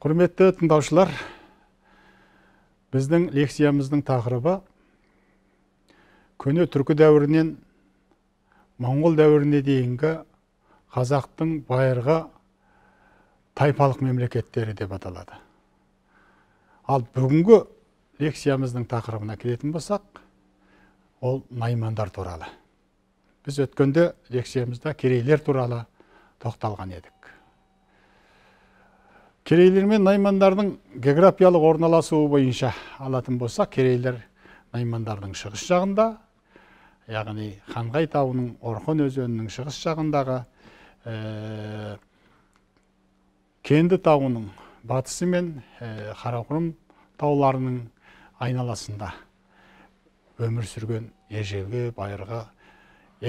құрметті тыңдаушылар біздің лекциямыздың тақырыбы көне түркі дәуірінен моңғол дәуіріне дейінгі қазақтың байырғы тайпалық мемлекеттері деп аталады ал бүгінгі лекциямыздың тақырыбына келетін болсақ ол наймандар туралы біз өткенде лекциямызда керейлер туралы тоқталған едік керейлер мен наймандардың географиялық орналасуы бойынша алатын болса керейлер наймандардың шығыс жағында яғни ханғай тауының орхон өзенінің шығыс жағындағы ә, кенді тауының батысы мен ә, қарақұрым тауларының айналасында өмір сүрген ежелгі байырғы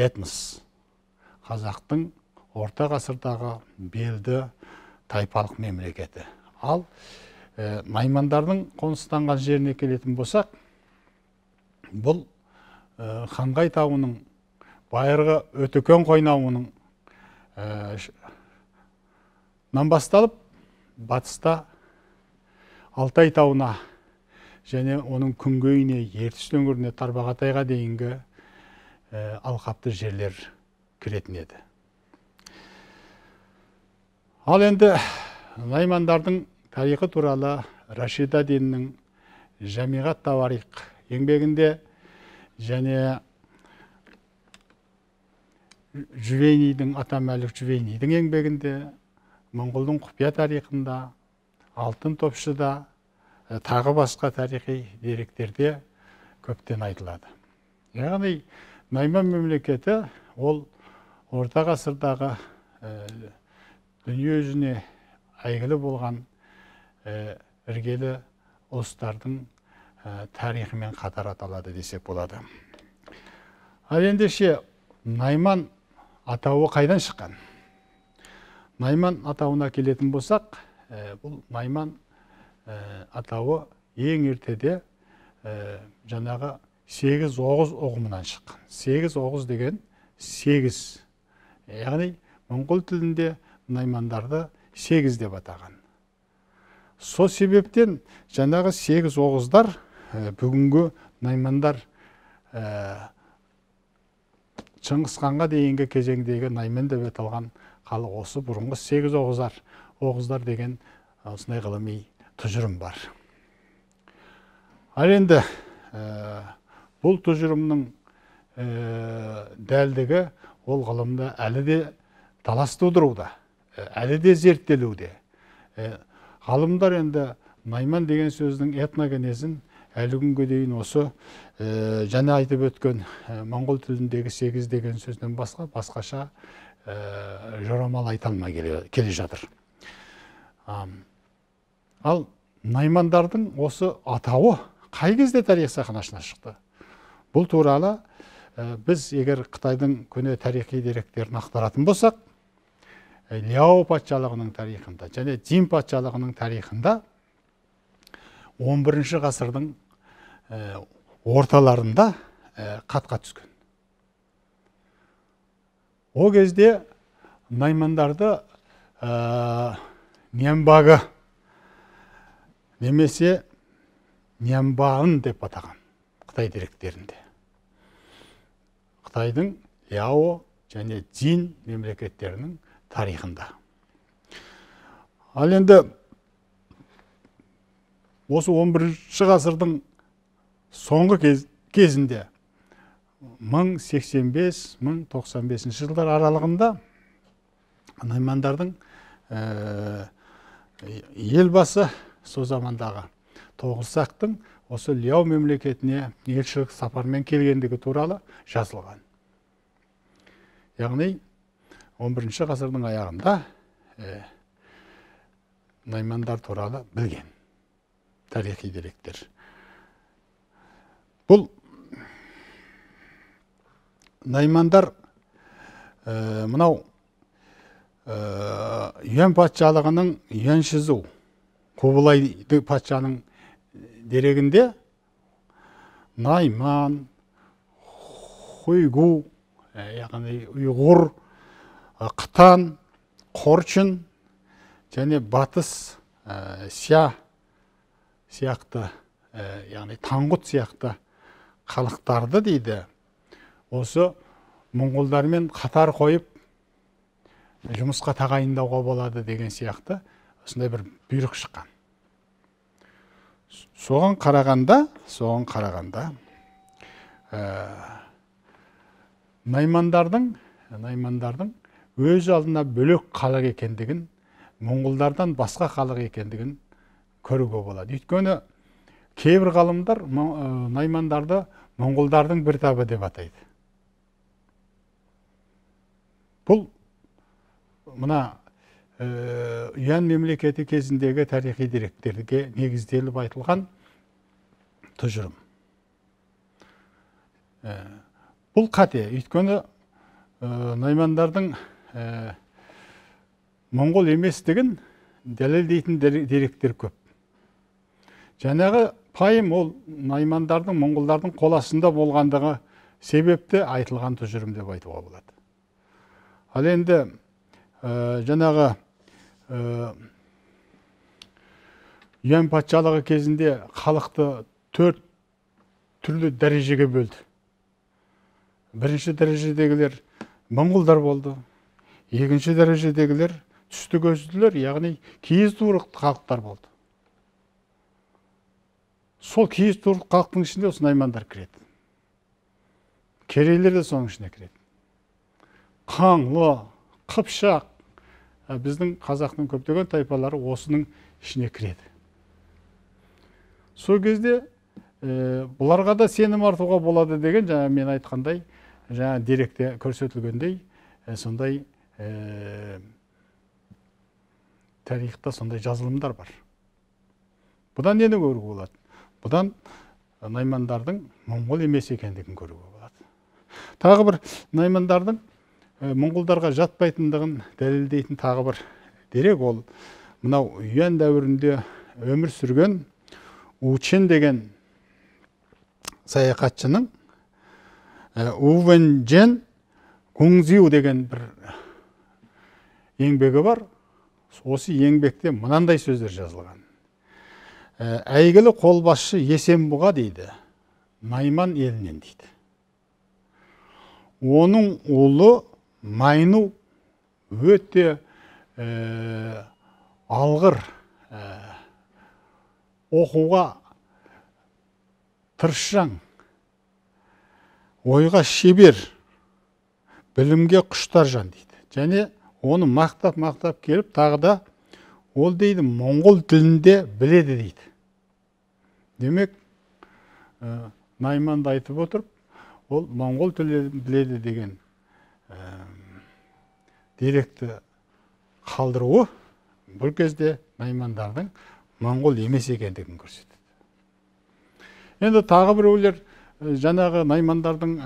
этнос қазақтың орта ғасырдағы белді тайпалық мемлекеті ал ә, наймандардың қоныстанған жеріне келетін болсақ бұл ә, тауының байырғы өтөкен қойнауының ә, басталып батыста алтай тауына және оның күнгейіне ертіс өңіріне тарбағатайға дейінгі ә, алқапты жерлер кіретін еді ал енді наймандардың тарихы туралы рашида диннің жамиғат таварих еңбегінде және атам атамәлік жүвейнидің еңбегінде моңғолдың құпия тарихында алтын топшыда тағы басқа тарихи деректерде көптен айтылады яғни найман мемлекеті ол орта ғасырдағы дүниежүзіне әйгілі болған іргелі ұлыстардың тарихымен қатар аталады десек болады ал ендеше найман атауы қайдан шыққан найман атауына келетін болсақ бұл найман атауы ең ертеде ә, жаңағы сегіз оғыз ұғымынан шыққан сегіз оғыз деген сегіз яғни моңғол тілінде наймандарды сегіз деп атаған сол себептен жаңағы сегіз оғыздар бүгінгі наймандар ә, шыңғыс дейінгі кезеңдегі найман деп аталған халық осы бұрынғы сегіз оғыздар оғыздар деген осындай ғылыми тұжырым бар ал енді бұл тұжырымның ә, дәлдігі ол ғылымда әлі де талас тудыруда әлі де зерттелуде ғалымдар енді найман деген сөздің этногенезін әлі күнге дейін осы және айтып өткен ә, моңғол тіліндегі сегіз деген сөзден басқа басқаша жорамал айта алмай келе, жатыр ал наймандардың осы атауы қай кезде тарих сахнасына шықты бұл туралы біз егер қытайдың көне тарихи деректерін ақтаратын болсақ ляо патшалығының тарихында және дзин патшалығының тарихында 11 ғасырдың э, орталарында қатқа э, түскен О кезде наймандарды ә, немесе нямбан деп атаған қытай деректерінде қытайдың ляо және дзин мемлекеттерінің тарихында ал енді осы 11 ғасырдың соңғы кезінде 1085-1095 жылдар аралығында наймандардың э, елбасы сол замандағы тоғысақтың осы ляо мемлекетіне елшілік сапармен келгендігі туралы жазылған яғни 11 ғасырдың аяғында наймандар туралы білген тарихи деректер бұл наймандар ә, мынау ә, патшалығының юань шизу құбылай патшаның дерегінде найман хуйгу яғни ұйғыр қытан қорчын, және батыс ся сияқты ә, яғни таңғұт сияқты халықтарды дейді осы моңғолдармен қатар қойып жұмысқа тағайындауға болады деген сияқты осындай бір бұйрық шыққан соған қарағанда соған қарағанда наймандардың наймандардың өз алдына бөлек халық екендігін моңғолдардан басқа халық екендігін көруге болады өйткені кейбір ғалымдар ә, наймандарды моңғолдардың бір табы деп атайды бұл мына ұян ә, мемлекеті кезіндегі тарихи деректерге негізделіп айтылған тұжырым ә, бұл қате өйткені наймандардың Мұңғыл э, моңғол еместігін дәлелдейтін деректер көп жаңағы пайым ол наймандардың моңғолдардың қоласында болғандығы себепті айтылған тұжырым деп айтуға болады ал енді ә, жаңағы э, патшалығы кезінде халықты төрт түрлі дәрежеге бөлді бірінші дәрежедегілер моңғолдар болды екінші дәрежедегілер түсті көзділер яғни киіз туырлық халықтар болды сол киіз туырлық халықтың ішінде осы наймандар кіреді керейлер де соның ішіне кіреді қаңлы қыпшақ біздің қазақтың көптеген тайпалары осының ішіне кіреді сол кезде ә, бұларға да сенім артуға болады деген жаңа мен айтқандай жаңа деректе көрсетілгендей э, сондай тарихта сондай жазылымдар бар бұдан нені көруге болады бұдан наймандардың моңғол емес екендігін көруге болады тағы бір наймандардың моңғолдарға жатпайтындығын дәлелдейтін тағы бір дерек ол мынау юан дәуірінде өмір сүрген учен деген саяхатшының увен жен гуңзиу деген бір еңбегі бар осы еңбекте мынандай сөздер жазылған ә, әйгілі қолбасшы есенбұға дейді найман елінен дейді оның ұлы майну өте ә, алғыр ә, оқуға тырысжаң ойға шебер білімге құштар жан дейді және оны мақтап мақтап келіп тағы да ол дейді моңғол тілінде біледі дейді демек ә, найманды айтып отырып ол моңғол тілін біледі деген ә, деректі қалдыруы бұл кезде наймандардың моңғол емес екендігін көрсетеді енді тағы біреулер жаңағы наймандардың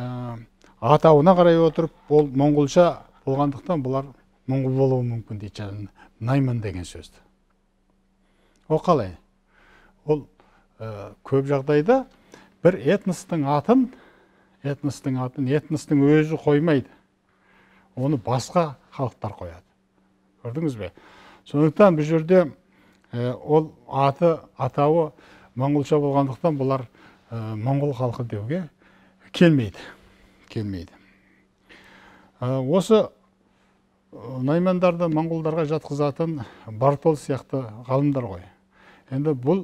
атауына қарай отырып ол моңғолша болғандықтан бұлар мұңғыл болуы мүмкін дейді жаңа найман деген сөзді ол қалай э, ол көп жағдайда бір этностың атын этностың атын этностың өзі қоймайды оны басқа халықтар қояды көрдіңіз бе сондықтан бұл жерде э, ол аты атауы моңғолша болғандықтан бұлар ә, э, моңғол халқы деуге келмейді келмейді осы наймандарды Монғолдарға жатқызатын бартол сияқты ғалымдар ғой енді бұл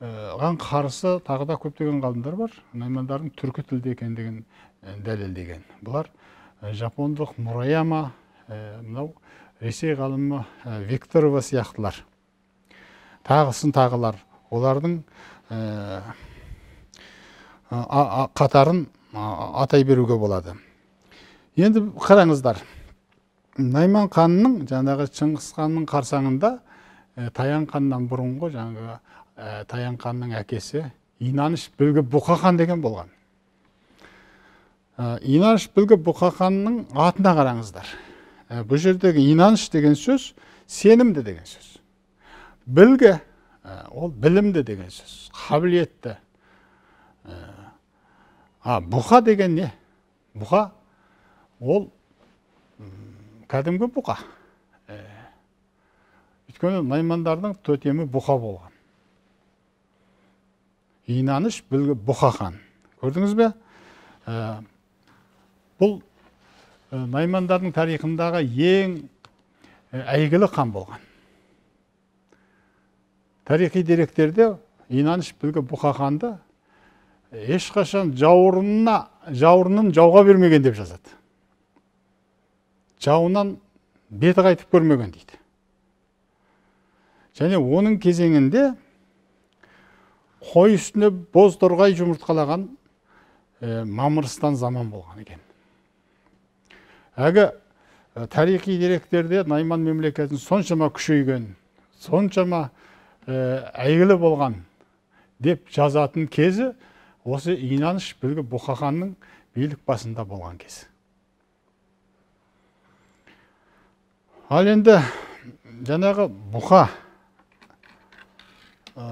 э, ған қарсы тағы да көптеген ғалымдар бар наймандардың түркі тілді екендігін э, дәлелдеген бұлар э, жапондық мураяма мынау ресей ғалымы викторова сияқтылар тағысын тағылар олардың қатарын атай беруге болады енді қараңыздар найман ханның жаңағы шыңғыс ханның қарсаңында ә, э, таян ханнан бұрынғы жаңағы ә, э, таян ханның әкесі инаныш білгі бұқа хан деген болған э, инаныш білгі бұқа ханның атына қараңыздар бұл жердегі инаныш деген сөз сенімді деген сөз білгі ол білімді деген сөз қабілетті а бұқа деген не бұқа ол кәдімгі бұқа өйткені наймандардың тотемі бұқа болған инаныш білгі бұқа хан көрдіңіз бе бұл наймандардың тарихындағы ең әйгілі хан болған тарихи деректерде инаныш білгі бұқа ханды ешқашан жауырынына жауырынын жауға бермеген деп жазады жауынан беті қайтып көрмеген дейді және оның кезеңінде қой үстіне боз жұмыртқалаған ә, э, мамырстан заман болған екен Әгі э, тарихи деректерде найман мемлекетін соншама күшейген соншама ә, әйгілі болған деп жазатын кезі осы инаныш білгі бұқаханның билік басында болған кезі ал енді жаңағы бұқа ә,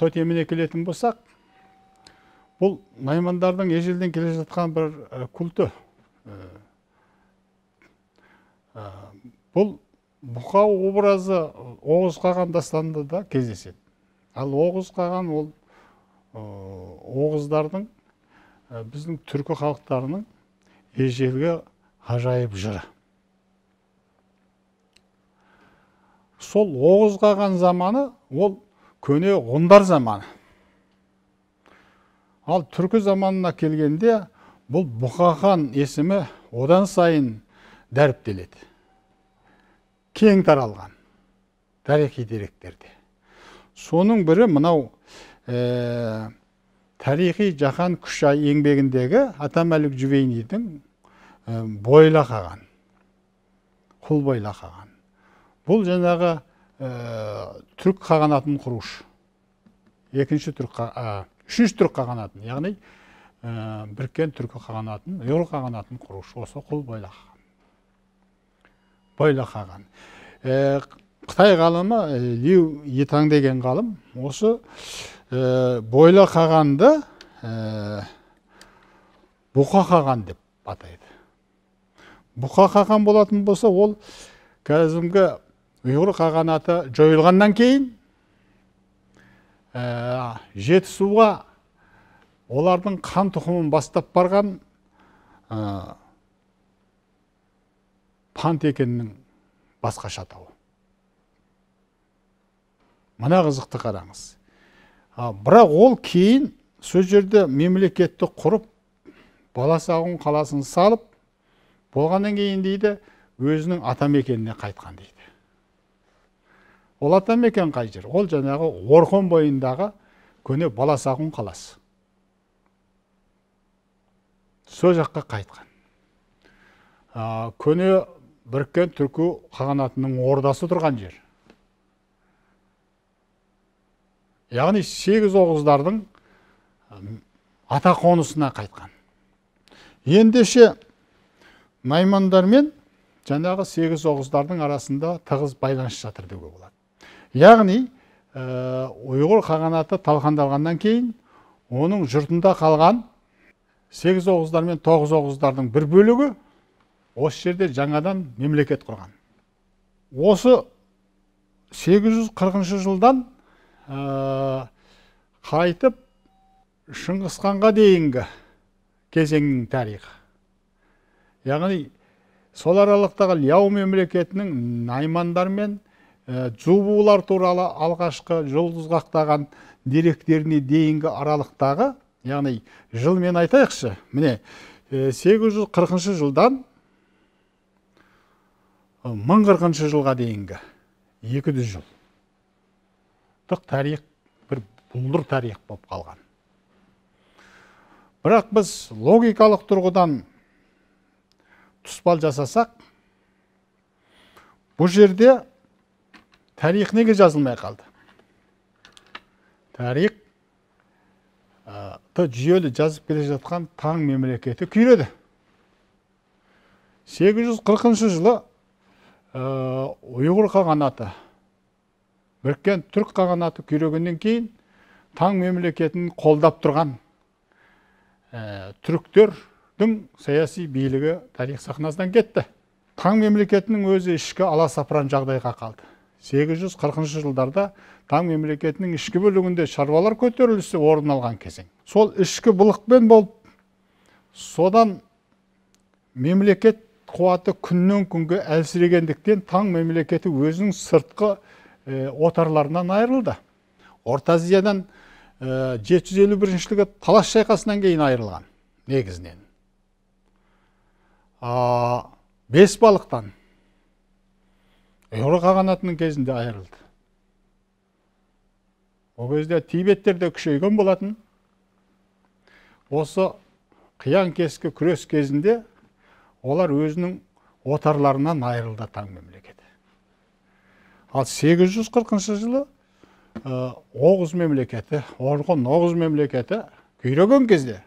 тотеміне келетін болсақ бұл наймандардың ежелден келе жатқан бір күлті. бұл бұқа образы оғыз қаған дастанында да кездеседі ал оғыз қаған ол оғыздардың біздің түркі халықтарының ежелгі ғажайып жыры сол оғыз қаған заманы ол көне ғұндар заманы ал түркі заманына келгенде бұл бұқа есімі одан сайын дәріптеледі кең таралған тарихи деректерде соның бірі мынау ә, тарихи жаһан күшай еңбегіндегі атамәлік жүвейнидің ә, э, бойла қаған бойлақаған бұл жаңағы э, түрік қағанатын құрушы екінші түрік қағанатын, үшінші түрік қағанатын яғни ә, біріккен түркі қағанатын ұйғыр қағанатын құрушы осы құл бойла қаған қаған э, қытай ғалымы лиу етаң деген ғалым осы бойла қағанды бұқа қаған деп атайды бұқа қаған болатын болса ол кәдімгі ұйғыр қағанаты жойылғаннан кейін ә, жетісуға олардың қан тұқымын бастап барған ә, пантекеннің басқаша атауы мына қызықты қараңыз бірақ ол кейін сол жерде мемлекетті құрып баласағұн қаласын салып болғаннан кейін дейді өзінің атамекеніне қайтқан дейді ол ата мекен қай жер ол жаңағы орхон бойындағы көне баласағұн қаласы сол жаққа қайтқан ә, көне біріккен түркі қағанатының ордасы тұрған жер яғни сегіз оғыздардың ата қонысына қайтқан ендеше наймандармен жаңағы сегіз оғыздардың арасында тығыз байланыс жатыр деуге болады яғни ә, ұйғыр қағанаты талқандалғаннан кейін оның жұртында қалған сегіз оғыздар мен тоғыз оғыздардың бір бөлігі осы жерде жаңадан мемлекет құрған осы 840 жылдан қайтып шыңғысқанға дейінгі кезеңнің тарихы яғни сол аралықтағы ляо мемлекетінің наймандар мен Э, жұбулар туралы алғашқы жұлдызғақтаған деректеріне дейінгі аралықтағы яғни жылмен айтайықшы міне 840 э, жылдан 1040 жылға дейінгі 200 жыл тарих бір бұлдыр тарих болып қалған бірақ біз логикалық тұрғыдан тұспал жасасақ бұл жерде тарих неге жазылмай қалды тарих жүйелі жазып келе жатқан таң мемлекеті күйреді 840 жылы ұйғыр қағанаты біріккен түрік қағанаты күйрегеннен кейін таң мемлекетін қолдап тұрған түріктердің саяси билігі тарих сахнасынан кетті таң мемлекетінің өзі ішкі аласапыран жағдайға қалды 840 жылдарда таң мемлекетінің ішкі бөлігінде шаруалар көтерілісі орын алған кезең сол ішкі былықпен болып содан мемлекет қуаты күннен күнге әлсірегендіктен таң мемлекеті өзінің сыртқы ә, отарларынан айырылды орта азиядан ә, бірінші жылғы талас шайқасынан кейін айырылған негізінен бес балықтан еуро қағанатының кезінде айырылды ол кезде тибеттер де күшейген болатын осы қиян кескі күрес кезінде олар өзінің отарларынан айырылды таң мемлекеті ал 840 жылы э, оғыз мемлекеті орхон оғыз мемлекеті күйреген кезде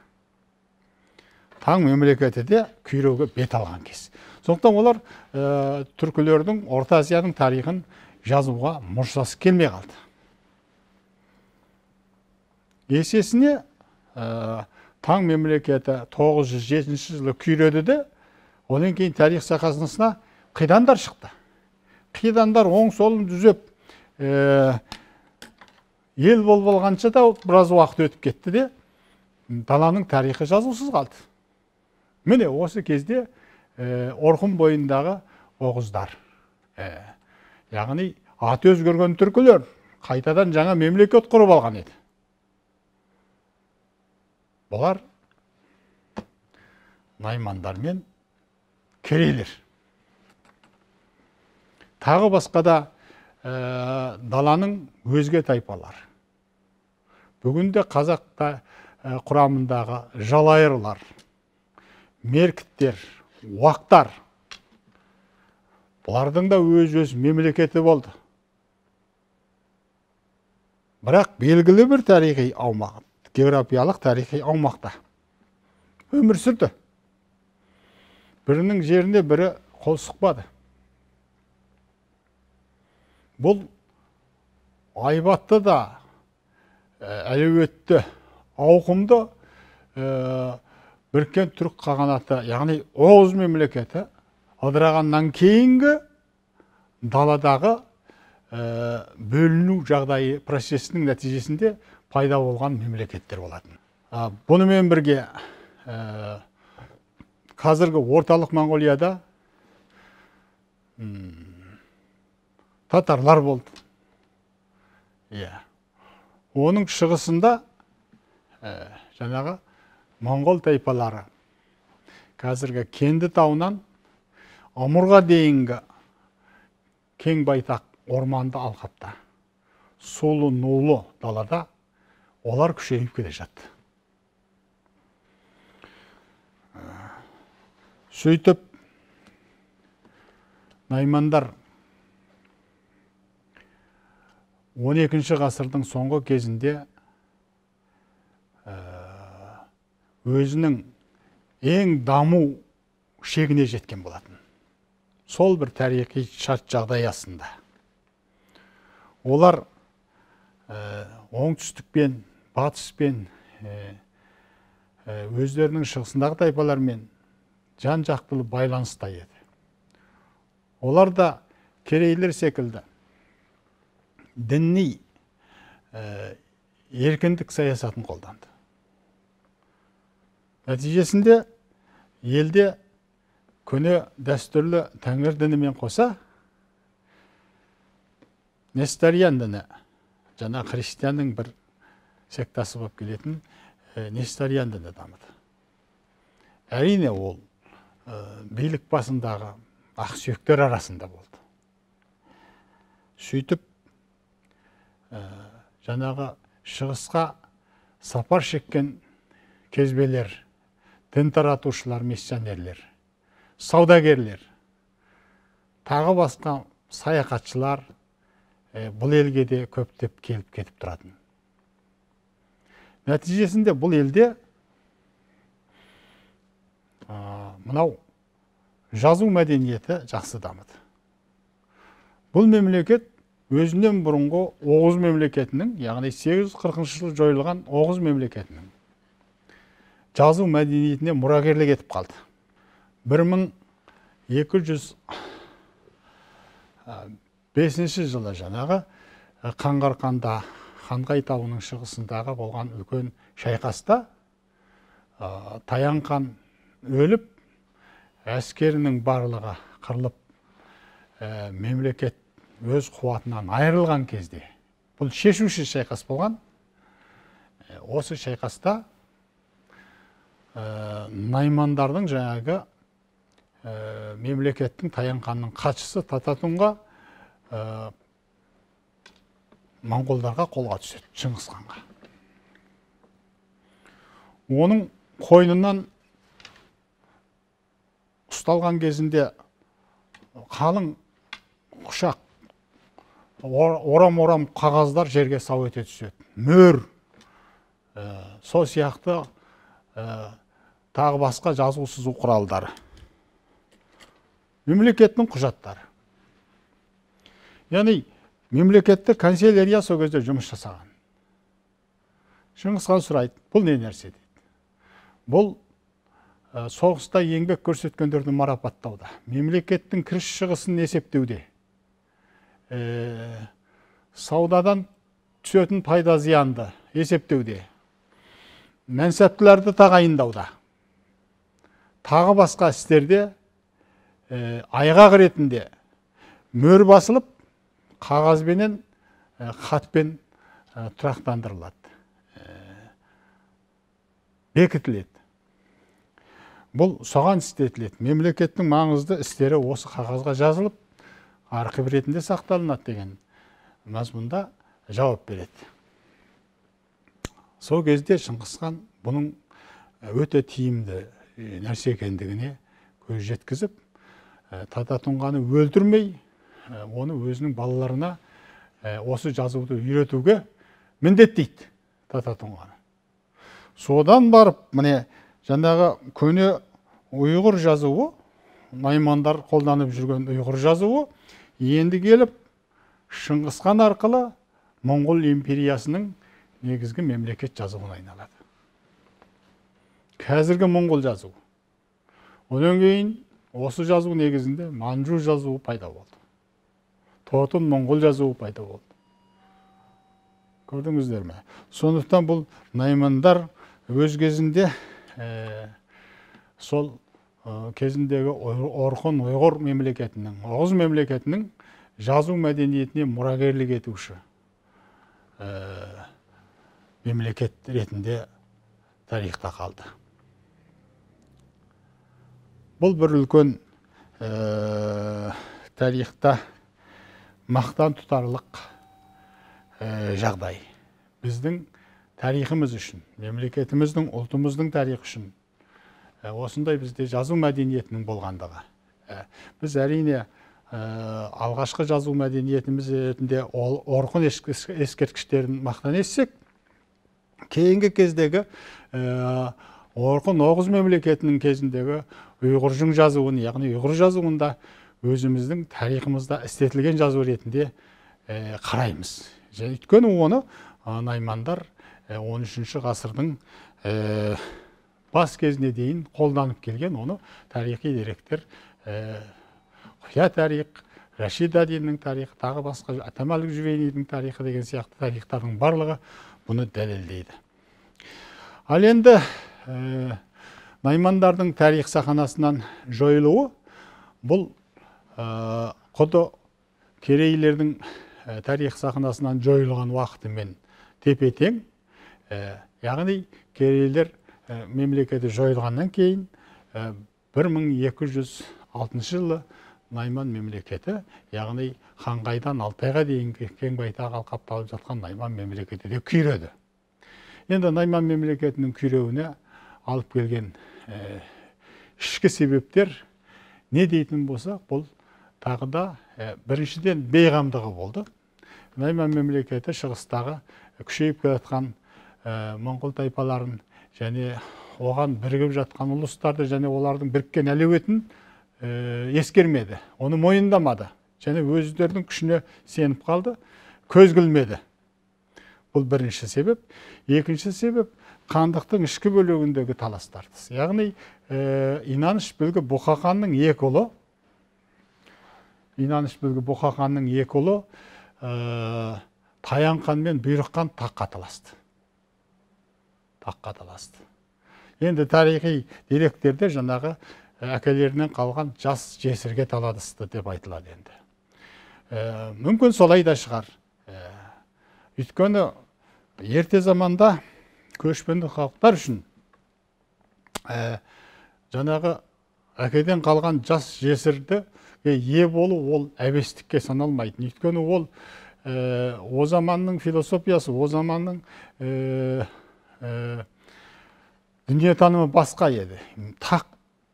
таң мемлекеті де күйреуге бет алған кез сондықтан олар ә, түркілердің орта азияның тарихын жазуға мұршасы келмей қалды есесіне ә, таң мемлекеті 907 жылы күйреді де одан кейін тарих сахасына қидандар шықты қидандар оң солын түзеп ә, ел болып алғанша да біраз уақыт өтіп кетті де даланың тарихы жазусыз қалды міне осы кезде орқын бойындағы оғыздар яғни аты өзгерген түркілер қайтадан жаңа мемлекет құрып алған еді бұлар наймандар мен керейлер тағы басқа да даланың өзге тайпалар. бүгінде қазақта құрамындағы жалайырлар меркіттер уақтар бұлардың да өз өз мемлекеті болды бірақ белгілі бір тарихи аумақ географиялық тарихи аумақта өмір сүрді бірінің жерінде бірі қол сұқпады бұл айбатты да ә, әлеуетті ауқымды ә, біріккен түрік қағанаты яғни оғыз мемлекеті ыдырағаннан кейінгі даладағы э, бөліну жағдайы процесінің нәтижесінде пайда болған мемлекеттер болатын Бұны бұнымен бірге э, қазіргі орталық моңғолияда татарлар болды иә оның шығысында ә, жаңағы моңғол тайпалары қазіргі кенді тауынан ымырға дейінгі кең байтақ орманды алқапта сулы нулы далада олар күшейіп келе жатты ә, сөйтіп наймандар 12 ғасырдың соңғы кезінде өзінің ең даму шегіне жеткен болатын сол бір тарихи шарт жағдай астында олар э, оңтүстікпен батыспен э, э, өздерінің шығысындағы тайпалармен жан жақтылы байланыста еді олар да керейлер секілді діни еркіндік саясатын қолданды нәтижесінде елде көне дәстүрлі тәңір дінімен қоса нестариан діні жаңа христианның бір сектасы болып келетін нестариан діні дамыды әрине ол ә, билік басындағы ақсүйектер арасында болды сөйтіп ә, жаңағы шығысқа сапар шеккен кезбелер дін таратушылар миссионерлер саудагерлер тағы басқа саяхатшылар э, бұл елге де көптеп келіп кетіп тұратын нәтижесінде бұл елде ә, мынау жазу мәдениеті жақсы дамыды бұл мемлекет өзінен бұрынғы оғыз мемлекетінің яғни 840 жылы жойылған оғыз мемлекетінің жазу мәдениетіне мұрагерлік етіп қалды 1205 жылы жаңағы қаңғарқанда қанғай тауының шығысындағы болған үлкен шайқаста ә, өліп әскерінің барлығы қырлып мемлекет өз қуатынан айырылған кезде бұл шешуші шайқас болған осы шайқаста ә, наймандардың жаңағы ә, мемлекеттің ханның хатшысы тататунға ә, э, моңғолдарға қолға түседі шыңғыс ханға оның қойнынан ұсталған кезінде қалың құшақ орам орам қағаздар жерге сау ете түседі мөр ә, сол сияқты тағы басқа жазу сызу құралдары мемлекеттің құжаттары яғни мемлекеттік канцелярия сол кезде жұмыс жасаған шыңғысхан сұрайды бұл не нәрсе бұл ә, соғыста еңбек көрсеткендерді марапаттауда мемлекеттің кіріс шығысын есептеуде ә, саудадан түсетін пайда зиянды есептеуде мәнсәптілерді тағайындауда тағы басқа істерде айға айғақ ретінде мөр басылып қағазбенен хатпен тұрақтандырылады бекітіледі бұл соған істетіледі мемлекеттің маңызды істері осы қағазға жазылып архив ретінде сақталынады деген мазмұнда жауап береді сол кезде шыңғыс хан бұның өте тиімді нәрсе екендігіне көз жеткізіп тата өлтірмей оны өзінің балаларына осы жазуды үйретуге міндеттейді тата тұнғаны содан барып міне жаңағы көне ұйғыр жазуы наймандар қолданып жүрген ұйғыр жазуы енді келіп шыңғысхан арқылы моңғол империясының негізгі мемлекет жазуына айналады қазіргі моңғол жазуы одан кейін осы жазу негізінде манжу жазуы пайда болды тотын моңғол жазуы пайда болды көрдіңіздер ме сондықтан бұл наймандар өз кезінде ә, сол кезіндегі орхон ұйғыр мемлекетінің оғыз мемлекетінің жазу мәдениетіне мұрагерлік етуші ә, мемлекет ретінде тарихта қалды бұл бір үлкен э, тарихта мақтан тұтарлық э, жағдай біздің тарихымыз үшін мемлекетіміздің ұлтымыздың тарихы үшін э, осындай бізде жазу мәдениетінің болғандығы біз әрине алғашқы жазу мәдениетіміз ретінде орқын ескерткіштерін мақтан етсек кейінгі кездегі орхон оғыз мемлекетінің кезіндегі ұйғыржың жазуын яғни ұйғыр жазуында өзіміздің тарихымызда істетілген жазу ретінде ә, қараймыз өйткені оны наймандар 13 үшінші ғасырдың бас кезіне дейін қолданып келген оны тарихи деректер құя тарих Рашид адиннің тарихы тағы басқа атамәлік жүвейнидің тарихы деген сияқты тарихтардың барлығы бұны дәлелдейді ал енді ә, наймандардың тарих саханасынан жойылуы бұл ә, керейлердің ә, тарих сахнасынан жойылған уақытымен тепе тең ә, яғни керейлер ә, мемлекеті жойылғаннан кейін ә, 1206 жылы найман мемлекеті яғни ханғайдан алтайға дейінгі кең байтақ алқапты жатқан найман мемлекеті де күйреді енді найман мемлекетінің күйреуіне алып келген э, ішкі себептер не дейтін болсақ бұл тағы да э, біріншіден бейғамдығы болды найман мемлекеті шығыстағы э, күшейіп келе жатқан моңғол тайпаларын және оған бірігіп жатқан ұлыстарды және олардың біріккен әлеуетін ескермеді оны мойындамады және өздерінің күшіне сеніп қалды көз бұл бірінші себеп екінші себеп қандықтың ішкі бөлігіндегі талас тартыс яғни инаныш білгі бұқа ханның екі ұлы инаныш білгі бұқа екі ұлы таян мен бұйрық таққа таласты таққа таласты енді тарихи деректерде жаңағы әкелерінен қалған жас жесірге таласты деп айтылады енді мүмкін солай да шығар ә, ерте заманда көшпенді халықтар үшін ә, жаңағы әкеден қалған жас жесірді ие болу ол әбестікке саналмайды өйткені ол ә, о заманның философиясы о заманның ә, ә, дүниетанымы басқа еді тақ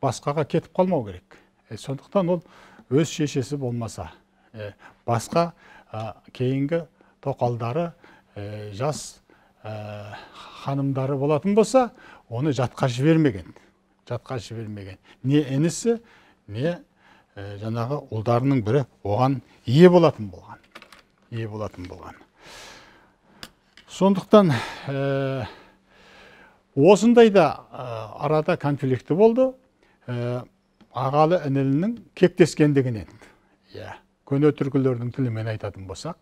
басқаға кетіп қалмау керек ә, сондықтан ол өз шешесі болмаса басқа кейінгі тоқалдары жас Э, ханымдары болатын болса оны жатқа жібермеген жатқа жібермеген не інісі не жанағы э, жаңағы ұлдарының бірі оған ие болатын болған ие болатын болған сондықтан ә, осындай да арада конфликті болды ағалы інілінің кектескендігінен иә көне түркілердің тілімен айтатын болсақ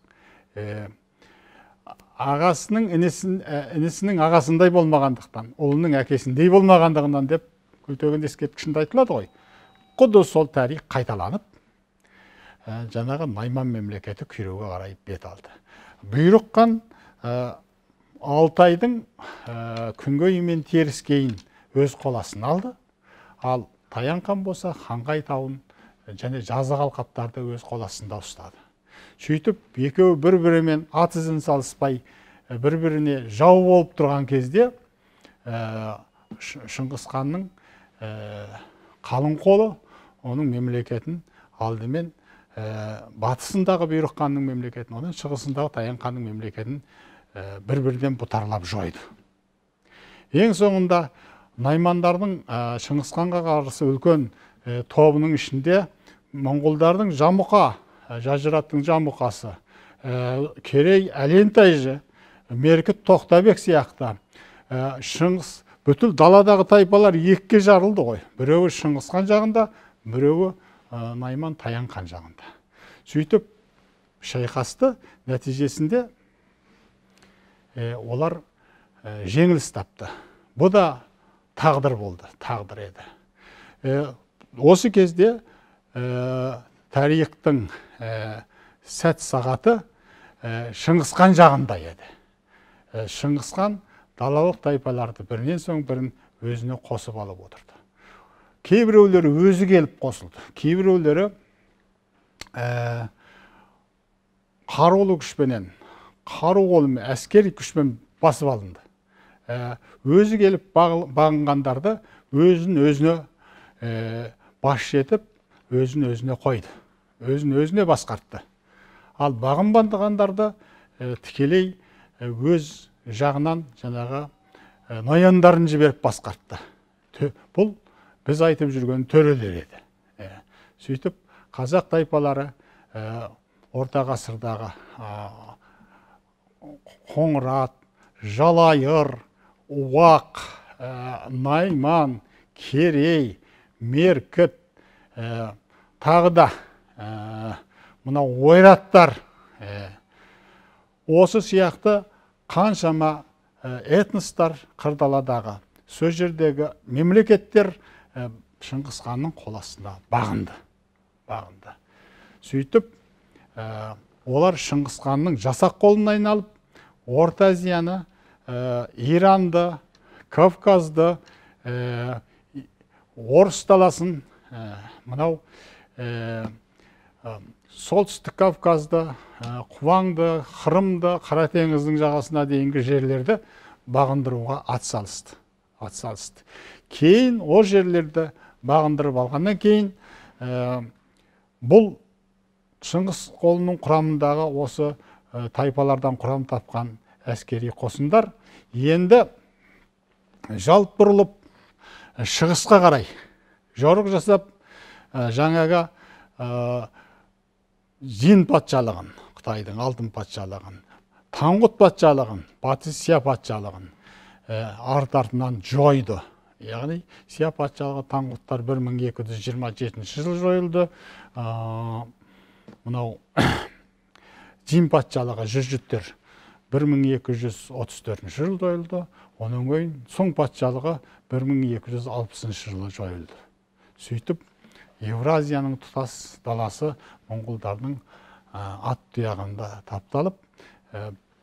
ағасының інісін ә, інісінің ағасындай болмағандықтан ұлының әкесіндей болмағандығынан деп күлтегін ескерткішінде айтылады ғой құдды сол тарих қайталанып ә, жаңағы найман мемлекеті күйреуге қарай бет алды бұйрық қан ә, алтайдың ә, күнгей мен теріскейін өз қоласын алды ал таян хан болса ханғай тауын және жазық алқаптарды өз қоласында ұстады сөйтіп екеуі бір бірімен ат ізін салыспай бір біріне жау болып тұрған кезде шыңғысханның шыңғыс ханның қалың қолы оның мемлекетін алдымен батысындағы бұйрық ханның мемлекетін одан шығысындағы таян ханның мемлекетін бір бірден бұтарлап жойды ең соңында наймандардың шыңғыс ханға қарсы үлкен тобының ішінде моңғолдардың жамұқа жажыраттың жамұқасы керей әлентайжы меркіт тоқтабек сияқты шыңғыс бүтіл даладағы тайпалар екіге жарылды ғой біреуі шыңғыс хан жағында біреуі найман таян хан жағында сөйтіп шайқасты нәтижесінде олар ә, жеңіліс тапты бұ да тағдыр болды тағдыр еді осы кезде тарихтың Э, сәт сағаты э, шыңғысхан жағында еді э, шыңғысхан далалық тайпаларды бірінен соң бірін өзіне қосып алып отырды кейбіреулері өзі келіп қосылды кейбіреулері ә, қарулы күшпенен қару қолымен әскери күшпен басып алынды ә, өзі келіп бағынғандарды өзін өзіне ә, басшы етіп өзін өзіне қойды өзін өзіне басқартты ал бағынбандығандарды ә, э, тікелей э, өз жағынан жаңағы ә, нояндарын жіберіп басқартты Тө, бұл біз айтып жүрген төрелер еді сөйтіп қазақ тайпалары ә, орта ғасырдағы қоңырат жалайыр уақ найман керей меркіт тағы да Э, мынау ойраттар э, осы сияқты қаншама э, этностар қырдаладағы сол жердегі мемлекеттер шыңғыс ханның қол астына бағынды бағынды сөйтіп олар шыңғыс ханның жасақ қолына айналып орта азияны иранды кавказды орыс даласын мынау Э, солтүстік кавказда құваңды э, қырымды қара теңіздің жағасына дейінгі жерлерді бағындыруға атсалысты атсалысты кейін ол жерлерді бағындырып алғаннан кейін ә, бұл шыңғыс қолының құрамындағы осы тайпалардан құрам тапқан әскери қосындар енді жалт бұрылып шығысқа қарай жорық жасап ә, жаңағы жин патшалығын қытайдың алтын патшалығын таңғұт патшалығын батыс сия патшалығын ә, арт артынан жойды яғни сия патшалығы таңғұттар 1227 жылы жойылды мынау жин патшалығы жүзжүттер 1234 жылы жойылды оның кейін соң патшалығы 1260 жылы жойылды сөйтіп евразияның тұтас даласы моңғолдардың ат тұяғында тапталып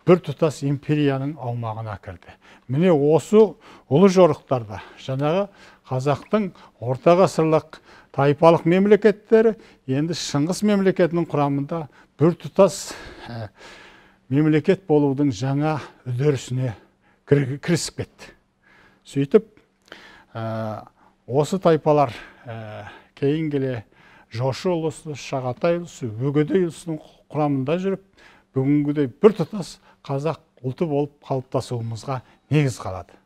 бір тұтас империяның аумағына кірді міне осы ұлы жорықтарда жаңағы қазақтың орта ғасырлық тайпалық мемлекеттері енді шыңғыс мемлекетінің құрамында бір тұтас мемлекет болудың жаңа үдерісіне кірісіп кетті сөйтіп осы тайпалар кейін келе жошы ұлысы шағатай ұлысы өгедей ұлысының құрамында жүріп бүгінгідей біртұтас қазақ ұлты болып қалыптасуымызға негіз қалады